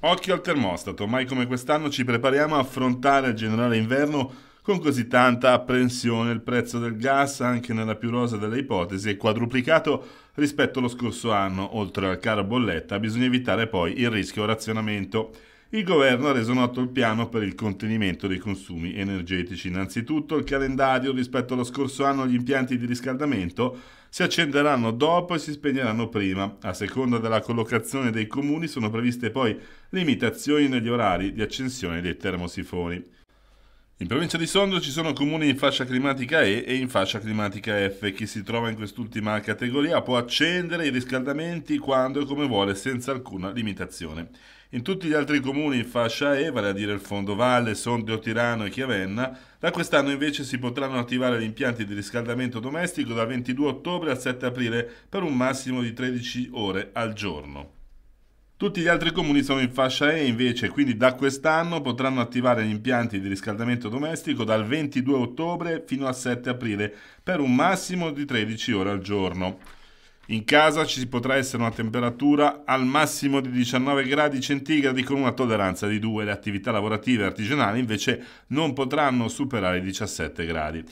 Occhio al termostato, mai come quest'anno ci prepariamo a affrontare il generale inverno con così tanta apprensione il prezzo del gas, anche nella più rosa delle ipotesi, è quadruplicato rispetto allo scorso anno. Oltre al caro bolletta, bisogna evitare poi il rischio razionamento. Il governo ha reso noto il piano per il contenimento dei consumi energetici. Innanzitutto il calendario rispetto allo scorso anno gli impianti di riscaldamento si accenderanno dopo e si spegneranno prima. A seconda della collocazione dei comuni sono previste poi limitazioni negli orari di accensione dei termosifoni. In provincia di Sondrio ci sono comuni in fascia climatica E e in fascia climatica F. Chi si trova in quest'ultima categoria può accendere i riscaldamenti quando e come vuole senza alcuna limitazione. In tutti gli altri comuni in fascia E, vale a dire il Valle, Sondrio, Tirano e Chiavenna, da quest'anno invece si potranno attivare gli impianti di riscaldamento domestico dal 22 ottobre al 7 aprile per un massimo di 13 ore al giorno. Tutti gli altri comuni sono in fascia E invece, quindi da quest'anno potranno attivare gli impianti di riscaldamento domestico dal 22 ottobre fino al 7 aprile per un massimo di 13 ore al giorno. In casa ci potrà essere una temperatura al massimo di 19 gradi centigradi con una tolleranza di 2. Le attività lavorative e artigianali invece non potranno superare i 17 gradi.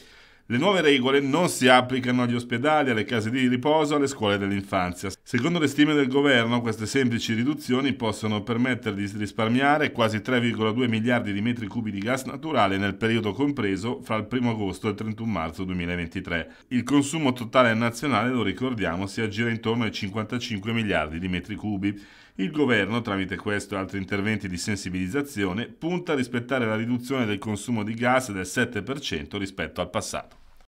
Le nuove regole non si applicano agli ospedali, alle case di riposo, alle scuole dell'infanzia. Secondo le stime del governo, queste semplici riduzioni possono permettere di risparmiare quasi 3,2 miliardi di metri cubi di gas naturale nel periodo compreso fra il 1 agosto e il 31 marzo 2023. Il consumo totale nazionale, lo ricordiamo, si aggira intorno ai 55 miliardi di metri cubi. Il governo, tramite questo e altri interventi di sensibilizzazione, punta a rispettare la riduzione del consumo di gas del 7% rispetto al passato.